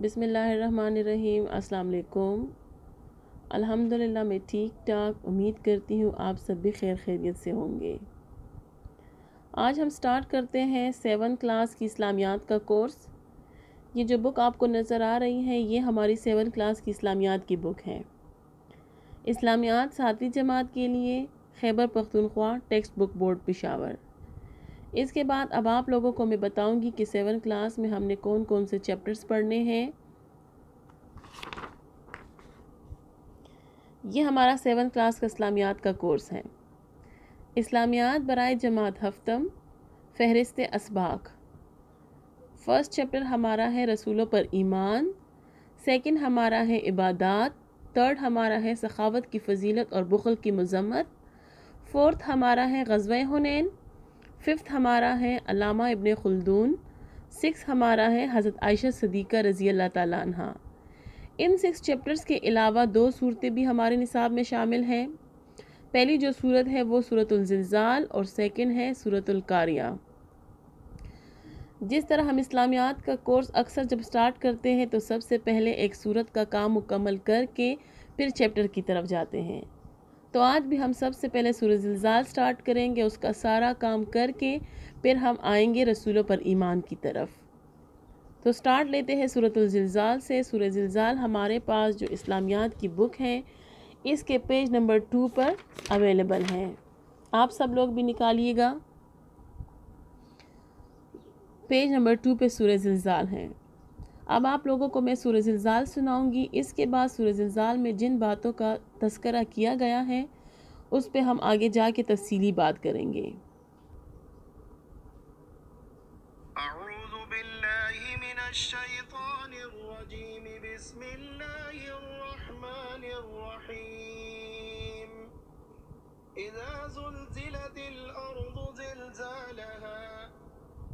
बिसमीम् अल्लाम अल्हम्दुलिल्लाह मैं ठीक ठाक उम्मीद करती हूँ आप सब भी खैर खैरियत से होंगे आज हम स्टार्ट करते हैं सेवन क्लास की इस्लामियात का कोर्स ये जो बुक आपको नज़र आ रही है ये हमारी सेवन क्लास की इस्लामियात की बुक है इस्लामियात सातवीं जमात के लिए Khyber Pakhtunkhwa text book board Peshawar इसके बाद अब आप लोगों को मैं बताऊंगी कि सेवन क्लास में हमने कौन कौन से चैप्टर्स पढ़ने हैं ये हमारा सेवन क्लास का इस्लामियात का कोर्स है इस्लामियात बरए जमात हफ्तम फहरिस्त इसबाक फ़र्स्ट चैप्टर हमारा है रसूलों पर ईमान सेकंड हमारा है इबादत थर्ड हमारा है सखावत की फजीलत और बुखल की मजम्मत फोर्थ हमारा है गजब हुनैन फिफ्थ हमारा है अलामा इबन खुलदून सिक्स हमारा है हज़रत आयशा सदीक़ा रज़ी अल्लाह तहा इन सिक्स चैप्टर्स के अलावा दो सूरतें भी हमारे निसाब में शामिल हैं पहली जो सूरत है वो सूरतुलजलजाल और सेकेंड है सूरतुल्कारिया जिस तरह हम इस्लामियात का कोर्स अक्सर जब स्टार्ट करते हैं तो सबसे पहले एक सूरत का काम मुकम्मल करके फिर चैप्टर की तरफ जाते हैं तो आज भी हम सबसे पहले सूर्य जलजाल स्टार्ट करेंगे उसका सारा काम करके फिर हम आएंगे रसूलों पर ईमान की तरफ तो स्टार्ट लेते हैं सूरतलजाल से सूर्य जलजाल हमारे पास जो इस्लामियात की बुक है इसके पेज नंबर टू पर अवेलेबल है आप सब लोग भी निकालिएगा पेज नंबर टू पे सूर्य जलजाल हैं अब आप लोगों को मैं सूरज इल्ज़ाल सुनाऊंगी इसके बाद सूरज इल्ज़ाल में जिन बातों का तस्करा किया गया है उस पर हम आगे जा के तफसी बात करेंगे إذا زلزلت الأرض زلزالها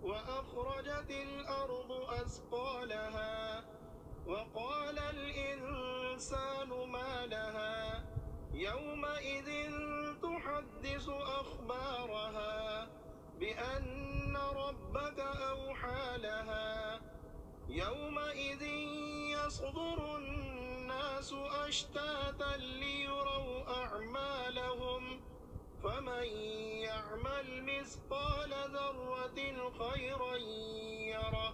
وأخرجت الأرض أثقالها وقال الإنسان ما لها يومئذ تحدث أخبارها بأن ربك أوحى لها يومئذ يصدر الناس أشتاتا ليروا أعمالهم فمن يعمل مثقال ذرة خيرا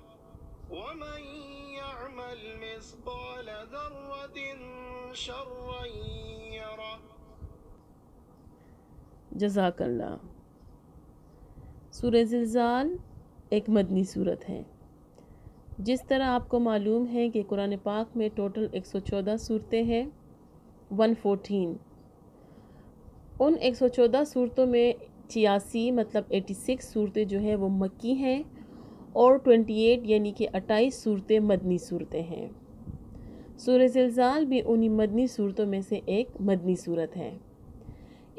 ومن يعمل مثقال ذرة شرا जजाक अल्लाह सूर्य एक मदनी सूरत है जिस तरह आपको मालूम है कि कुरान पाक में टोटल 114 सूरतें हैं 114 उन 114 सूरतों में छियासी मतलब 86 सूरतें जो हैं वो मक्की हैं और 28 यानी कि 28 सूरतें मदनी सूरतें हैं सूर जल्जाल भी उन्हीं मदनी सूरतों में से एक मदनी सूरत है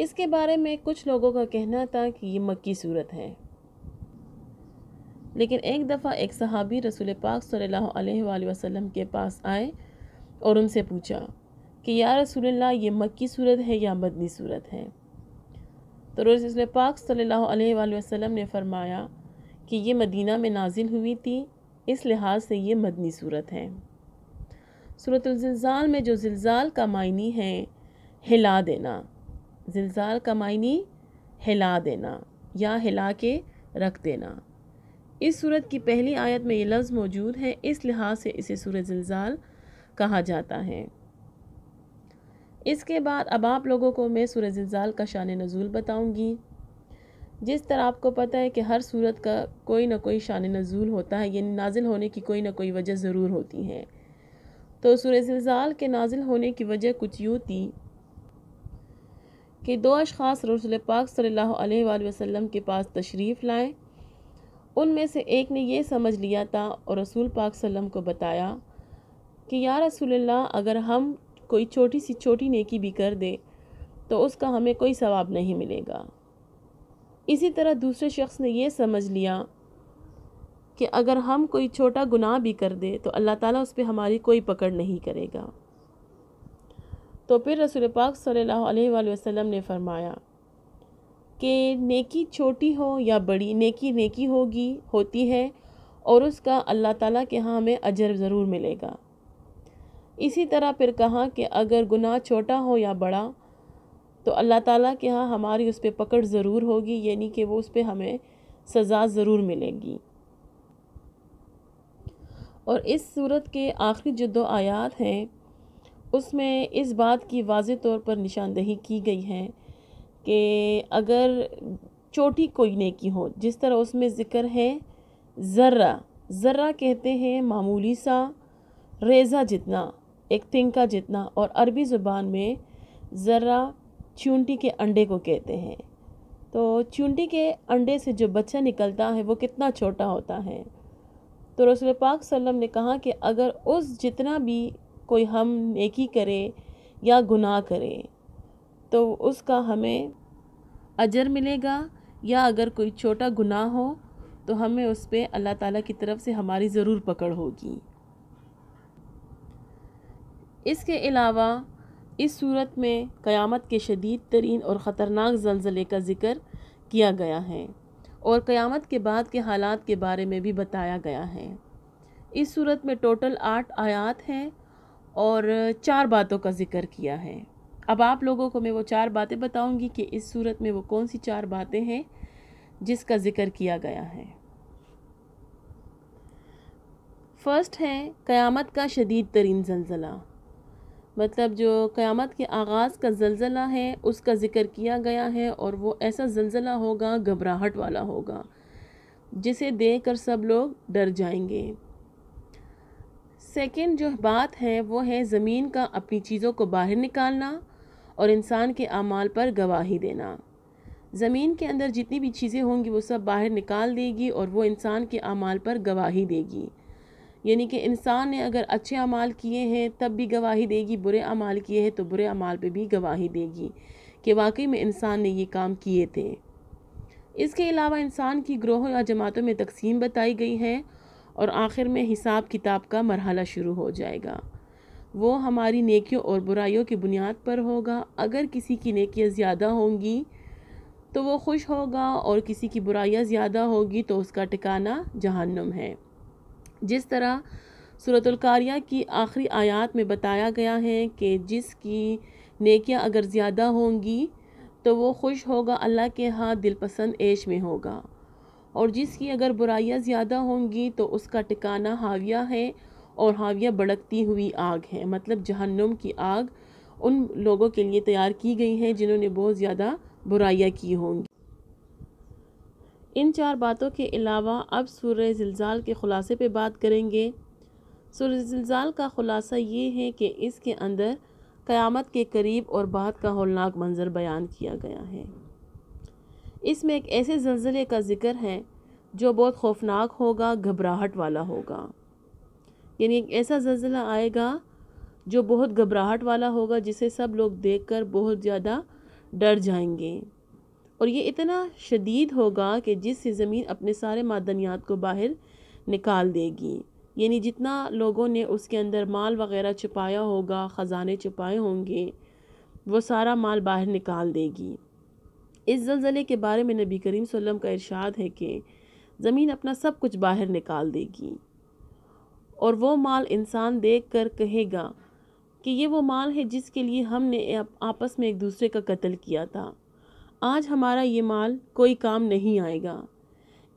इसके बारे में कुछ लोगों का कहना था कि ये मक्की सूरत है लेकिन एक दफ़ा एक सहाबी रसूल पाक सल्लल्लाहु अलैहि वसल्लम के पास आए और उनसे पूछा कि या रसूलल्लाह ये मक्की सूरत है या मदनी सूरत है तो रसूल पाक सल्लल्लाहु अलैहि वसल्लम ने फरमाया कि ये मदीना में नाजिल हुई थी इस लिहाज से ये मदनी सूरत है सूरतज़ाल में जो जिलज़ाल का मायनी है हिला देना जिलज़ाल का मायनी हिला देना या हिला के रख देना इस सूरत की पहली आयत में ये लफ्ज़ मौजूद है इस लिहाज से इसे सूरत जिलज़ाल कहा जाता है इसके बाद अब आप लोगों को मैं सूरज जाल का शान नज़ुल बताऊंगी जिस तरह आपको पता है कि हर सूरत का कोई ना कोई शान नज़ुल होता है यानी नाजिल होने की कोई ना कोई वजह ज़रूर होती है तो सूरज जाल के नाजिल होने की वजह कुछ यूँ थी कि दो अशास रसूल पाक सल्ला वसम के पास तशरीफ़ लाएँ उनमें से एक ने यह समझ लिया था और रसूल पाक सल्लम को बताया कि या रसूल अगर हम कोई छोटी सी छोटी नेकी भी कर दे तो उसका हमें कोई सवाब नहीं मिलेगा इसी तरह दूसरे शख्स ने यह समझ लिया कि अगर हम कोई छोटा गुनाह भी कर दे तो अल्लाह ताला उस पर हमारी कोई पकड़ नहीं करेगा तो फिर रसूल पाक सल्लल्लाहु अलैहि वसल्लम ने फरमाया कि नेकी छोटी हो या बड़ी नेकी नेकी होगी होती है और उसका अल्लाह ताला के यहाँ हमें अजर ज़रूर मिलेगा इसी तरह फिर कहा कि अगर गुनाह छोटा हो या बड़ा तो अल्लाह ताला के यहाँ हमारी उस पर पकड़ ज़रूर होगी यानी कि वो उस पर हमें सज़ा ज़रूर मिलेगी और इस सूरत के आखिरी जो दो आयात हैं उसमें इस बात की वाज तौर पर निशानदही की गई है कि अगर छोटी कोई नेकी हो जिस तरह उसमें ज़िक्र है ज़र्रा ज़र्रा कहते हैं मामूली सा रेज़ा जितना एक तिंग का जितना और अरबी ज़ुबान में ज़र्रा चूंटी के अंडे को कहते हैं तो चूंटी के अंडे से जो बच्चा निकलता है वो कितना छोटा होता है तो रसूल पाक सल्लम ने कहा कि अगर उस जितना भी कोई हम नेकी करे या गुनाह करे तो उसका हमें अजर मिलेगा या अगर कोई छोटा गुनाह हो तो हमें उस पर अल्लाह ताला की तरफ से हमारी ज़रूर पकड़ होगी इसके अलावा इस सूरत में क़यामत के शदीद तरीन और ख़तरनाक जलज़ले का ज़िक्र किया गया है और क़यामत के बाद के हालात के बारे में भी बताया गया है इस सूरत में टोटल आठ आयात हैं और चार बातों का ज़िक्र किया है अब आप लोगों को मैं वो चार बातें बताऊंगी कि इस सूरत में वो कौन सी चार बातें हैं जिसका ज़िक्र किया गया है फर्स्ट है क़यामत का शदीद तरीन जलज़ला मतलब जो क़यामत के आगाज़ का जलज़ला है उसका ज़िक्र किया गया है और वो ऐसा जलज़ला होगा घबराहट वाला होगा जिसे देख कर सब लोग डर जाएंगे सेकंड जो बात है वो है ज़मीन का अपनी चीज़ों को बाहर निकालना और इंसान के अमाल पर गवाही देना ज़मीन के अंदर जितनी भी चीज़ें होंगी वो सब बाहर निकाल देगी और वो इंसान के अमाल पर गवाही देगी यानी कि इंसान ने अगर अच्छे अमाल किए हैं तब भी गवाही देगी बुरे अमाल किए हैं तो बुरे अमाल पे भी गवाही देगी कि वाकई में इंसान ने ये काम किए थे इसके अलावा इंसान की ग्रोहों या जमातों में तकसीम बताई गई है और आखिर में हिसाब किताब का मरहला शुरू हो जाएगा वो हमारी नेकियों और बुराइयों की बुनियाद पर होगा अगर किसी की नेकियाँ ज़्यादा होंगी तो वो खुश होगा और किसी की बुराइयाँ ज़्यादा होगी तो उसका टिकाना जहन्नुम है जिस तरह सूरतलकारिया की आखिरी आयत में बताया गया है कि जिसकी नेकियां अगर ज़्यादा होंगी तो वो खुश होगा अल्लाह के हाँ दिलपसंद ऐश में होगा और जिसकी अगर बुराइयां ज़्यादा होंगी तो उसका टिकाना हाविया है और हाविया भड़कती हुई आग है मतलब जहन्नुम की आग उन लोगों के लिए तैयार की गई है जिन्होंने बहुत ज़्यादा बुराइयाँ की होंगी इन चार बातों के अलावा अब सूर ज़लज़ाल के ख़ुलासे पे बात करेंगे सूर ज़लज़ाल का ख़ुलासा ये है कि इसके अंदर क़यामत के करीब और बाद का होलनाक मंज़र बयान किया गया है इसमें एक ऐसे जल्ज़ले का ज़िक्र है जो बहुत खौफनाक होगा घबराहट वाला होगा यानी एक ऐसा जल्ज़ला आएगा जो बहुत घबराहट वाला होगा जिसे सब लोग देखकर बहुत ज़्यादा डर जाएंगे और ये इतना शदीद होगा कि जिससे ज़मीन अपने सारे मादनियात को बाहर निकाल देगी यानी जितना लोगों ने उसके अंदर माल वगैरह छुपाया होगा ख़जाने छुपाए होंगे वो सारा माल बाहर निकाल देगी इस जलज़ले के बारे में नबी करीम सल्लम का इरशाद है कि ज़मीन अपना सब कुछ बाहर निकाल देगी और वो माल इंसान देख कर कहेगा कि ये वो माल है जिसके लिए हमने आपस में एक दूसरे का कत्ल किया था आज हमारा ये माल कोई काम नहीं आएगा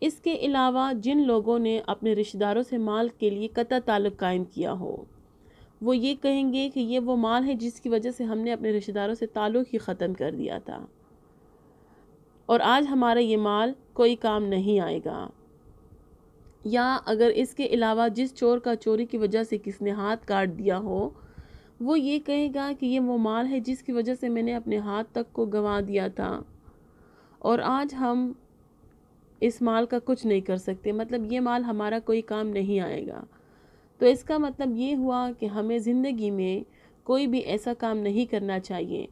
इसके अलावा जिन लोगों ने अपने रिश्तेदारों से माल के लिए कतः ताल्लुक़ कायम किया हो वो ये कहेंगे कि ये वो माल है जिसकी वजह से हमने अपने रिश्तेदारों से ताल्लुक़ ही ख़त्म कर दिया था और आज हमारा ये माल कोई काम नहीं आएगा या अगर इसके अलावा जिस चोर का चोरी की वजह से किसने हाथ काट दिया हो वो ये कहेगा कि ये वो माल है जिसकी वजह से मैंने अपने हाथ तक को गंवा दिया था और आज हम इस माल का कुछ नहीं कर सकते मतलब ये माल हमारा कोई काम नहीं आएगा तो इसका मतलब ये हुआ कि हमें ज़िंदगी में कोई भी ऐसा काम नहीं करना चाहिए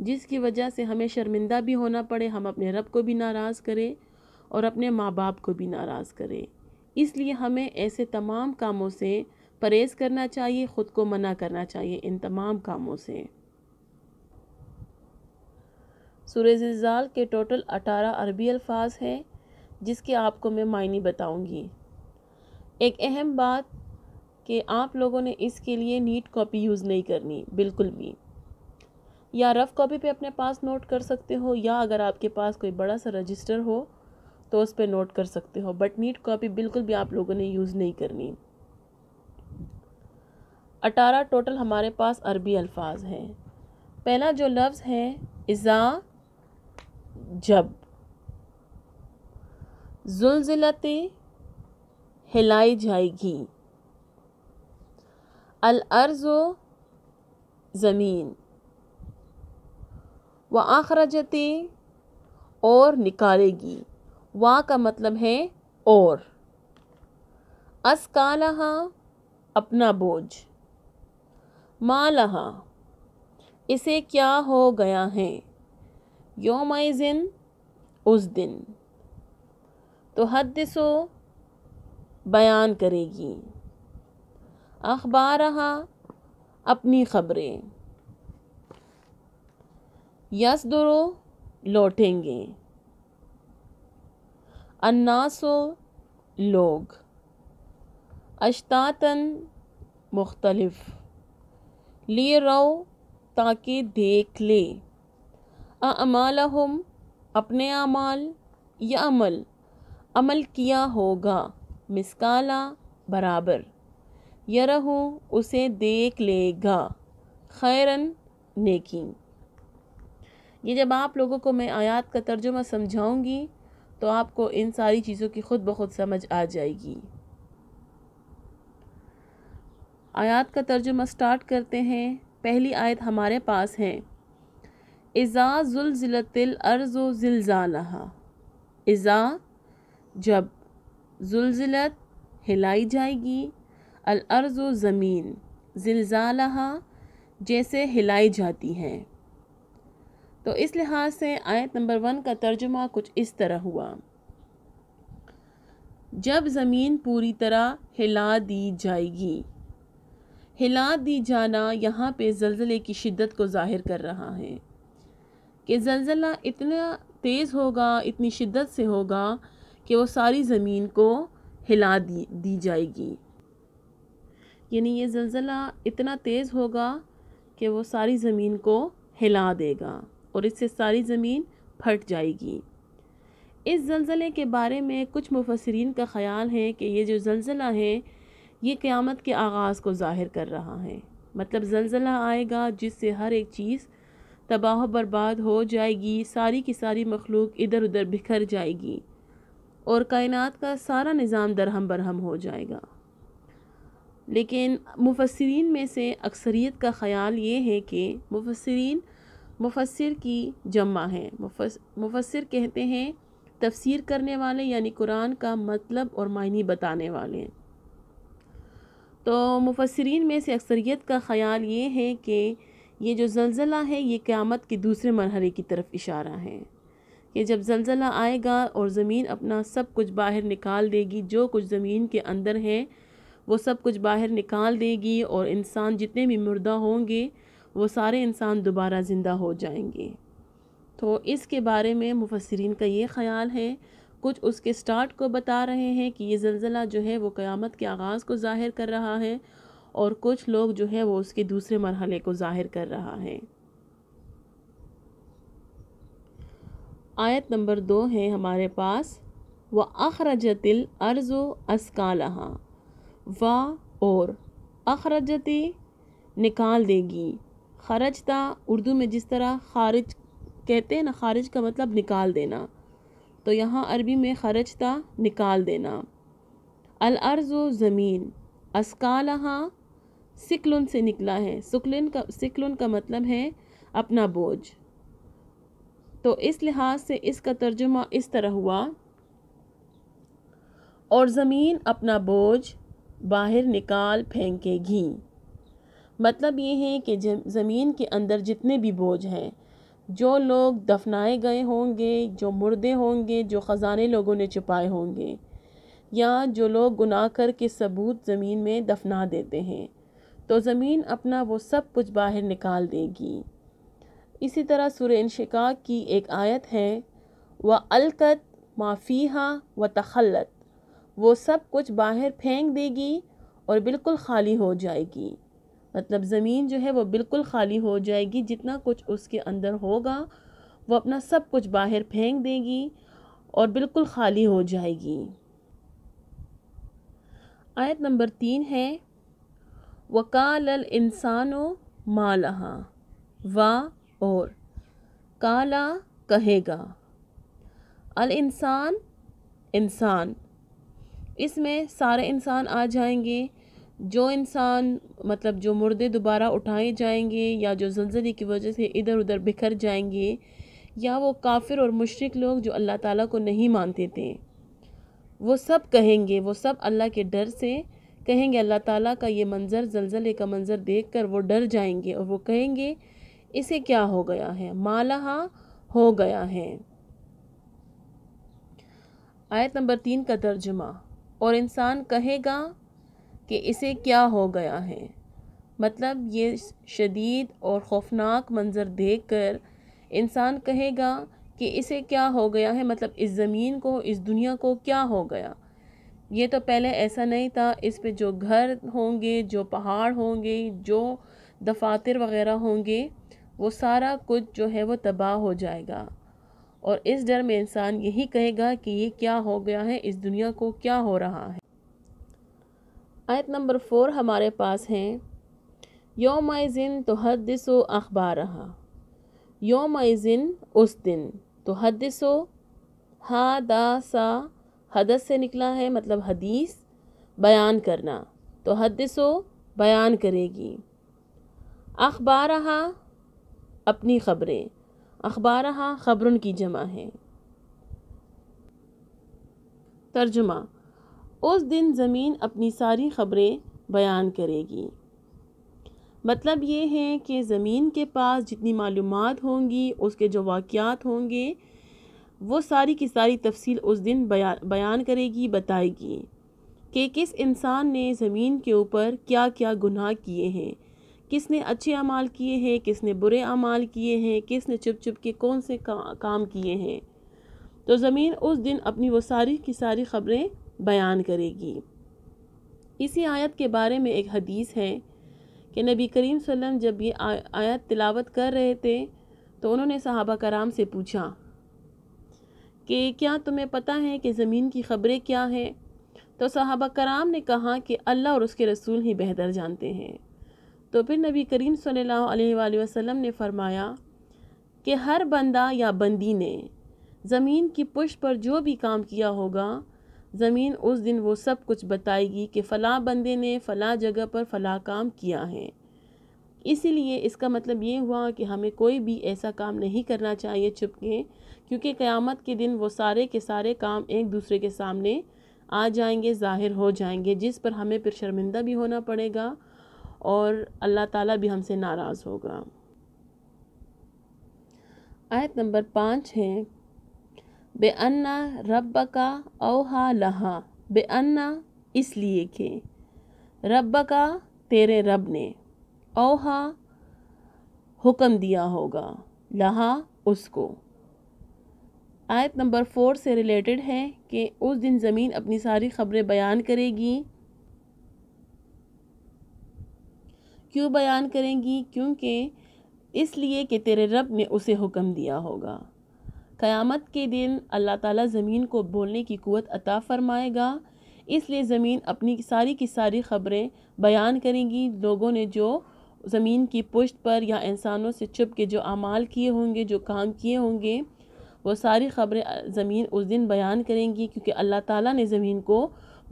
जिसकी वजह से हमें शर्मिंदा भी होना पड़े हम अपने रब को भी नाराज़ करें और अपने माँ बाप को भी नाराज़ करें इसलिए हमें ऐसे तमाम कामों से परहेज़ करना चाहिए ख़ुद को मना करना चाहिए इन तमाम कामों से सुरजाल के टोटल अठारह अरबी अल्फाज हैं जिसके आपको मैं मायने बताऊंगी एक अहम बात कि आप लोगों ने इसके लिए नीट कॉपी यूज़ नहीं करनी बिल्कुल भी या रफ़ कॉपी पे अपने पास नोट कर सकते हो या अगर आपके पास कोई बड़ा सा रजिस्टर हो तो उस पर नोट कर सकते हो बट नीट कॉपी बिल्कुल भी आप लोगों ने यूज़ नहीं करनी अठारह टोटल हमारे पास अरबी अल्फाज हैं पहला जो लफ्ज़ है इज़ा जब जुलजिलते हिलाई जाएगी अर्जो ज़मीन व आखरजतें और निकालेगी वाह का मतलब है और का अपना बोझ मालहा इसे क्या हो गया है योमाइजिन उस दिन तो हद सो बयान करेगी अखबार अपनी ख़बरें दुरो लौटेंगे अन्नासो लोग अश्तातन मुख्तलफ लिए रहो ताकि देख ले अमाल हम अपने अमाल या अमल अमल किया होगा मिसकाला बराबर यरहू उसे देख लेगा खैरन नेकी ये जब आप लोगों को मैं आयात का तर्जुमा समझाऊंगी तो आपको इन सारी चीज़ों की ख़ुद ब खुद समझ आ जाएगी आयात का तर्जुमा स्टार्ट करते हैं पहली आयत हमारे पास है इज़ा जुलजिलतिल अर्ज़ व जिलजालहा इज़ा जब जुलजिलत हिलाई जाएगी अल अर्ज़ ज़मीन जिलजालहा जैसे हिलाई जाती हैं तो इस लिहाज से आयत नंबर वन का तर्जुमा कुछ इस तरह हुआ जब ज़मीन पूरी तरह हिला दी जाएगी हिला दी जाना यहाँ पे जल्जले की शिद्दत को ज़ाहिर कर रहा है कि जलज़ला इतना तेज़ होगा इतनी शिद्दत से होगा कि वो सारी ज़मीन को हिला दी दी जाएगी यानी ये जलज़ला इतना तेज़ होगा कि वो सारी ज़मीन को हिला देगा और इससे सारी ज़मीन फट जाएगी इस जलज़ले के बारे में कुछ मुफसरीन का ख़्याल है कि ये जो जलज़ला है ये क़्यामत के आगाज़ को ज़ाहिर कर रहा है मतलब जलज़ला आएगा जिससे हर एक चीज़ तबाह बर्बाद हो जाएगी सारी की सारी मखलूक इधर उधर बिखर जाएगी और कायनात का सारा निज़ाम दरहम बरहम हो जाएगा लेकिन मुफसरीन में से अक्सरियत का ख़्याल ये है कि मुफसरीन मुफसर की जमा है मुफसर कहते हैं तफसीर करने वाले यानी कुरान का मतलब और मायने बताने वाले तो मुफसरीन में से अक्सरियत का ख़्याल ये है कि ये जो जलज़ला है ये क़्यामत के दूसरे मरहले की तरफ इशारा है कि जब जलज़ला आएगा और ज़मीन अपना सब कुछ बाहर निकाल देगी जो कुछ ज़मीन के अंदर है वो सब कुछ बाहर निकाल देगी और इंसान जितने भी मुर्दा होंगे वो सारे इंसान दोबारा ज़िंदा हो जाएंगे तो इसके बारे में मुफसरीन का ये ख़्याल है कुछ उसके स्टार्ट को बता रहे हैं कि ये जलज़ला जो है वो क़यामत के आगाज़ को ज़ाहिर कर रहा है और कुछ लोग जो है वो उसके दूसरे मरहले को ज़ाहिर कर रहा है आयत नंबर दो है हमारे पास व अखरजतिल अर्ज़ो अस्कालहा व और अखरजती निकाल देगी खरजता उर्दू में जिस तरह खारिज कहते हैं ना खारिज का मतलब निकाल देना तो यहाँ अरबी में खरजता निकाल देना अल अर्ज़ो ज़मीन असकाल सिकलुन से निकला है सुकलिन का सिकलुन का मतलब है अपना बोझ तो इस लिहाज से इसका तर्जुमा इस तरह हुआ और ज़मीन अपना बोझ बाहर निकाल फेंकेगी मतलब ये है कि ज़मीन के अंदर जितने भी बोझ हैं जो लोग दफनाए गए होंगे जो मुर्दे होंगे जो ख़जाने लोगों ने छुपाए होंगे या जो लोग गुनाह करके सबूत ज़मीन में दफना देते हैं तो ज़मीन अपना वो सब कुछ बाहर निकाल देगी इसी तरह सुरेन शिका की एक आयत है व अलकत माफ़ीहा व तखलत वो सब कुछ बाहर फेंक देगी और बिल्कुल खाली हो जाएगी मतलब ज़मीन जो है वो बिल्कुल खाली हो जाएगी जितना कुछ उसके अंदर होगा वो अपना सब कुछ बाहर फेंक देगी और बिल्कुल खाली हो जाएगी आयत नंबर तीन है वकाल इंसानो मालहा वा और काला कहेगा अल इंसान इंसान इसमें सारे इंसान आ जाएंगे जो इंसान मतलब जो मुर्दे दोबारा उठाए जाएंगे या जो जलजले की वजह से इधर उधर बिखर जाएंगे या वो काफिर और मुशरक लोग जो अल्लाह ताला को नहीं मानते थे वो सब कहेंगे वो सब अल्लाह के डर से कहेंगे अल्लाह ताला का ये मंज़र जलजले का मंज़र देखकर वो डर जाएंगे और वो कहेंगे इसे क्या हो गया है मालहा हो गया है आयत नंबर तीन का तर्जमा और इंसान कहेगा कि इसे क्या हो गया है मतलब ये शदीद और ख़ौफनाक मंज़र देख कर इंसान कहेगा कि इसे क्या हो गया है मतलब इस ज़मीन को इस दुनिया को क्या हो गया ये तो पहले ऐसा नहीं था इस पे जो घर होंगे जो पहाड़ होंगे जो दफातर वगैरह होंगे वो सारा कुछ जो है वो तबाह हो जाएगा और इस डर में इंसान यही कहेगा कि ये क्या हो गया है इस दुनिया को क्या हो रहा है आयत नंबर फ़ोर हमारे पास हैं योम जिन तो व अखबार रहा योम जिन उस दिन तो हदसो हा दा सा हदस से निकला है मतलब हदीस बयान करना तो हदसो बयान करेगी अखबार अपनी ख़बरें अखबार ख़बरों की जमा है तर्जुमा उस दिन ज़मीन अपनी सारी ख़बरें बयान करेगी मतलब ये है कि ज़मीन के पास जितनी मालूम होंगी उसके जो वाक़ होंगे वो सारी की सारी तफसील उस दिन बया बयान करेगी बताएगी कि किस इंसान ने ज़मीन के ऊपर क्या क्या गुनाह किए हैं किसने अच्छे अमाल किए हैं किसने बुरे अमाल किए हैं किसने चुप चुप के कौन से का, काम किए हैं तो ज़मीन उस दिन अपनी वो सारी की सारी ख़बरें बयान करेगी इसी आयत के बारे में एक हदीस है कि नबी करीम सल्लम जब ये आयत तिलावत कर रहे थे तो उन्होंने सहाबा कराम से पूछा कि क्या तुम्हें पता है कि ज़मीन की ख़बरें क्या हैं तो साहबा कराम ने कहा कि अल्लाह और उसके रसूल ही बेहतर जानते हैं तो फिर नबी करीम सल्लल्लाहु अलैहि वसल्लम ने फरमाया कि हर बंदा या बंदी ने ज़मीन की पुष्ट पर जो भी काम किया होगा ज़मीन उस दिन वो सब कुछ बताएगी कि फ़लाँ बंदे ने फ़लाँ जगह पर फ़लाँ काम किया है इसीलिए इसका मतलब ये हुआ कि हमें कोई भी ऐसा काम नहीं करना चाहिए छुप के क्योंकि क़यामत के दिन वो सारे के सारे काम एक दूसरे के सामने आ जाएंगे ज़ाहिर हो जाएंगे जिस पर हमें फिर शर्मिंदा भी होना पड़ेगा और अल्लाह ताला भी हमसे नाराज़ होगा आयत नंबर पाँच है बेअन्ना रब का ओहा लहा बेअन्ना इसलिए के रब का तेरे रब ने ओहा हुक्म दिया होगा लहा उसको आयत नंबर फोर से रिलेटेड है कि उस दिन ज़मीन अपनी सारी खबरें बयान करेगी क्यों बयान करेंगी क्योंकि इसलिए कि तेरे रब ने उसे हुक्म दिया होगा क़यामत के दिन अल्लाह ताला ज़मीन को बोलने की क़वत अता फ़रमाएगा इसलिए ज़मीन अपनी सारी की सारी ख़बरें बयान करेंगी लोगों ने जो ज़मीन की पुश्त पर या इंसानों से छुप के जो अमाल किए होंगे जो काम किए होंगे वो सारी ख़बरें ज़मीन उस दिन बयान करेंगी क्योंकि अल्लाह ताला ने ज़मीन को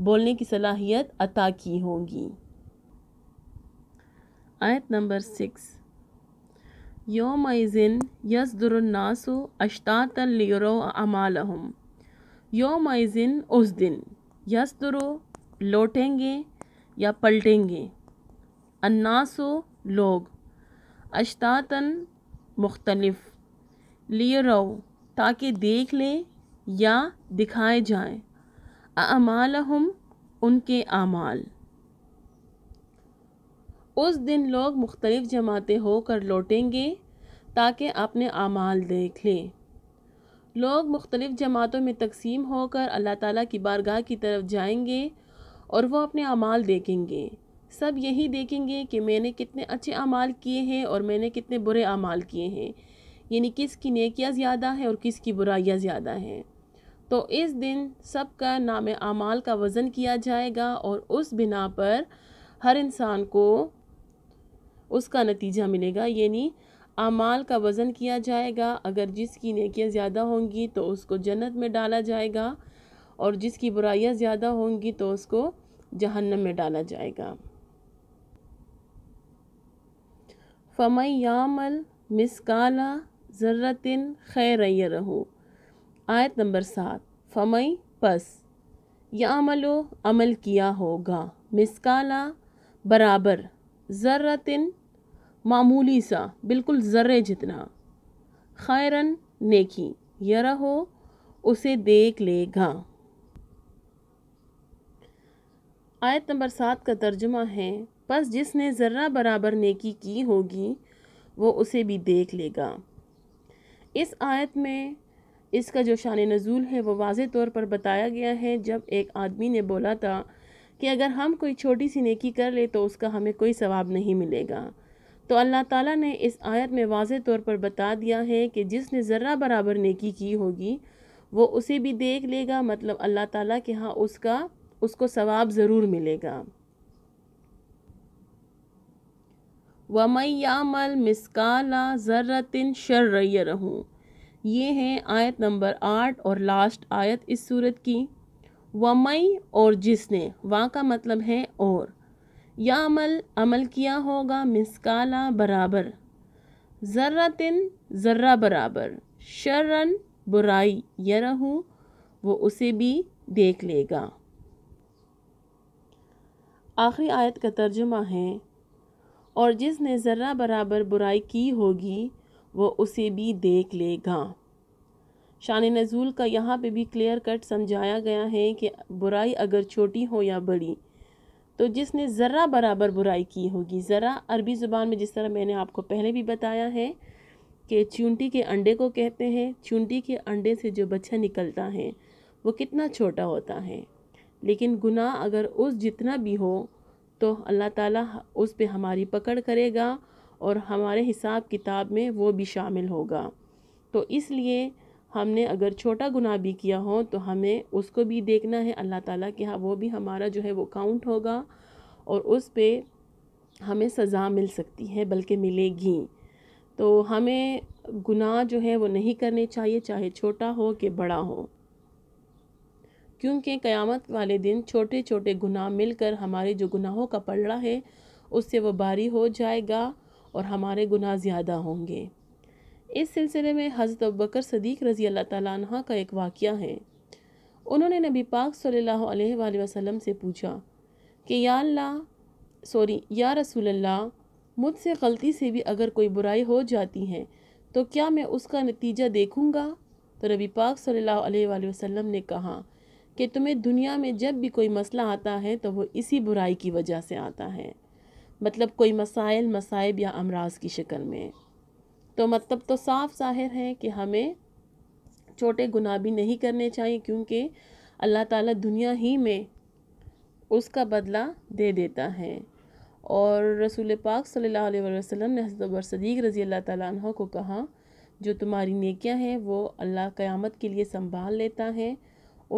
बोलने की सलाहियत अता की होगी आयत नंबर सिक्स योम दिन यसदुरनासो अश्तातरो अमालहम योम दिन उस दिन यसदुरो लौटेंगे या पलटेंगे अन्नासु लोग अश्तातन मुख्तलफ़ लिए ताकि देख लें या दिखाए जाएं अमाल हम उनके आमाल उस दिन लोग मुख्तलिफ़ जमातें होकर लौटेंगे ताकि अपने आमाल देख लें लोग मुख्तलिफ़ जमातों में तकसीम होकर अल्लाह ताला की बारगाह की तरफ जाएंगे और वो अपने अमाल देखेंगे सब यही देखेंगे कि मैंने कितने अच्छे अमाल किए हैं और मैंने कितने बुरे अमाल किए हैं यानी किसकी नेकियाँ ज़्यादा हैं और किसकी बुराइयाँ ज़्यादा हैं तो इस दिन सबका नाम आमाल का वज़न किया जाएगा और उस बिना पर हर इंसान को उसका नतीजा मिलेगा यानी आमाल का वज़न किया जाएगा अगर जिसकी नेकियाँ ज़्यादा होंगी तो उसको जन्नत में डाला जाएगा और जिसकी बुराइयाँ ज़्यादा होंगी तो उसको जहन्नम में डाला जाएगा फ़मयामल मिसकाला ज़र्रतिन खैर रहूँ आयत नंबर सात फमई पस या अमलो अमल किया होगा मिसकाला बराबर ज़र्रतिन मामूली सा बिल्कुल ज़र्र जितना खैरन नेकी यह हो उसे देख लेगा आयत नंबर सात का तर्जुमा है बस जिसने ज़र्रा बराबर नेकी की होगी वो उसे भी देख लेगा इस आयत में इसका जो शान नज़ूल है वो वाज तौर पर बताया गया है जब एक आदमी ने बोला था कि अगर हम कोई छोटी सी नेकी कर ले तो उसका हमें कोई सवाब नहीं मिलेगा तो अल्लाह ताला ने इस आयत में वाज तौर पर बता दिया है कि जिसने ज़र्रा बराबर नेकी की होगी वो उसे भी देख लेगा मतलब अल्लाह ताला के हाँ उसका उसको सवाब ज़रूर मिलेगा वमैयामल मिसकाला ज़र्रतिन शर्र रहूँ ये हैं आयत नंबर आठ और लास्ट आयत इस सूरत की वमई और जिसने वा का मतलब है और या अमल अमल किया होगा मिसकाला बराबर ज़र्रतिन ज़र्रा बराबर शर्रन बुराई रहूँ वो उसे भी देख लेगा आखिरी आयत का तर्जुमा है और जिसने ज़र्रा बराबर बुराई की होगी वो उसे भी देख लेगा शान नज़ूल का यहाँ पे भी क्लियर कट समझाया गया है कि बुराई अगर छोटी हो या बड़ी तो जिसने ज़र्रा बराबर बुराई की होगी ज़रा अरबी ज़ुबान में जिस तरह मैंने आपको पहले भी बताया है कि चूंटी के अंडे को कहते हैं चूंटी के अंडे से जो बच्चा निकलता है वो कितना छोटा होता है लेकिन गुनाह अगर उस जितना भी हो तो अल्लाह ताला उस पे हमारी पकड़ करेगा और हमारे हिसाब किताब में वो भी शामिल होगा तो इसलिए हमने अगर छोटा गुनाह भी किया हो तो हमें उसको भी देखना है अल्लाह ताला कि हाँ वो भी हमारा जो है वो काउंट होगा और उस पर हमें सज़ा मिल सकती है बल्कि मिलेगी तो हमें गुनाह जो है वो नहीं करने चाहिए चाहे छोटा हो कि बड़ा हो क्योंकि क़यामत वाले दिन छोटे छोटे गुनाह मिलकर हमारे जो गुनाहों का पलड़ा है उससे वो बारी हो जाएगा और हमारे गुनाह ज़्यादा होंगे इस सिलसिले में हज़रत बकर सदीक रज़ी अल्लाह तह का एक वाक़ है उन्होंने नबी पाक सल्ला वसम से पूछा कि या सॉरी या रसूल्ला मुझसे गलती से भी अगर कोई बुराई हो जाती है तो क्या मैं उसका नतीजा देखूँगा तो नबी पाक सल्ला वसम ने कहा कि तुम्हें दुनिया में जब भी कोई मसला आता है तो वो इसी बुराई की वजह से आता है मतलब कोई मसाइल मसाइब या अमराज की शक्ल में तो मतलब तो साफ जाहिर है कि हमें छोटे गुनाह भी नहीं करने चाहिए क्योंकि अल्लाह ताला दुनिया ही में उसका बदला दे देता है और रसूल पाक सल्लल्लाहु अलैहि वसल्लम ने हज़रत सदीक रज़ी अल्लाह ताला को कहा जो तुम्हारी नेकियां हैं वो अल्लाह क़यामत के लिए संभाल लेता है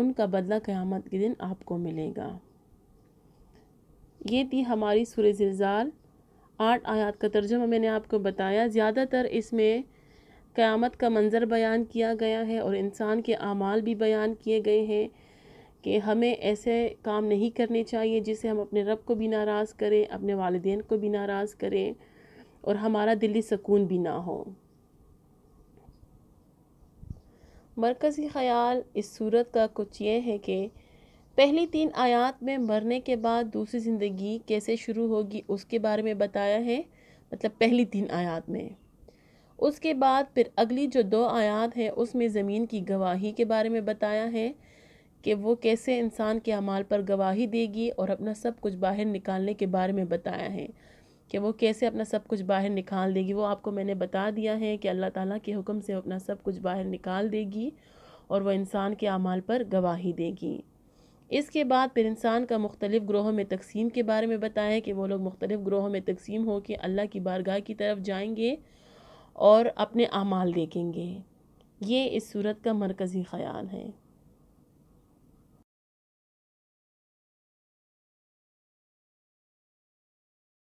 उनका बदला क़यामत के दिन आपको मिलेगा ये थी हमारी सुर जिलज़ाल आठ आयात का तर्जुमा मैंने आपको बताया ज़्यादातर इसमें क़यामत का मंज़र बयान किया गया है और इंसान के अमाल भी बयान किए गए हैं कि हमें ऐसे काम नहीं करने चाहिए जिससे हम अपने रब को भी नाराज़ करें अपने वालदेन को भी नाराज़ करें और हमारा दिली सकून भी ना हो मरकज़ी ख़याल इस सूरत का कुछ ये है कि पहली तीन आयात में मरने के बाद दूसरी ज़िंदगी कैसे शुरू होगी उसके बारे में बताया है मतलब पहली तीन आयात में उसके बाद फिर अगली जो दो आयात है उसमें ज़मीन की गवाही के बारे में बताया है कि वो कैसे इंसान के अमाल पर गवाही देगी और अपना सब कुछ बाहर निकालने के बारे में बताया है कि वो कैसे अपना सब कुछ बाहर निकाल देगी वो आपको मैंने बता दिया है कि अल्लाह ताला के हुक्म से अपना सब कुछ बाहर निकाल देगी और वह इंसान के अमाल पर गवाही देगी इसके बाद फिर इंसान का मुख्तलिफ़ ग्रोहों में तकसीम के बारे में बताया कि वो लोग मुख्तलिफ़ ग्रोहों में तकसीम हो के अल्लाह की बारगाह की तरफ जाएंगे और अपने अमाल देखेंगे ये इस सूरत का मरकज़ी ख़्याल है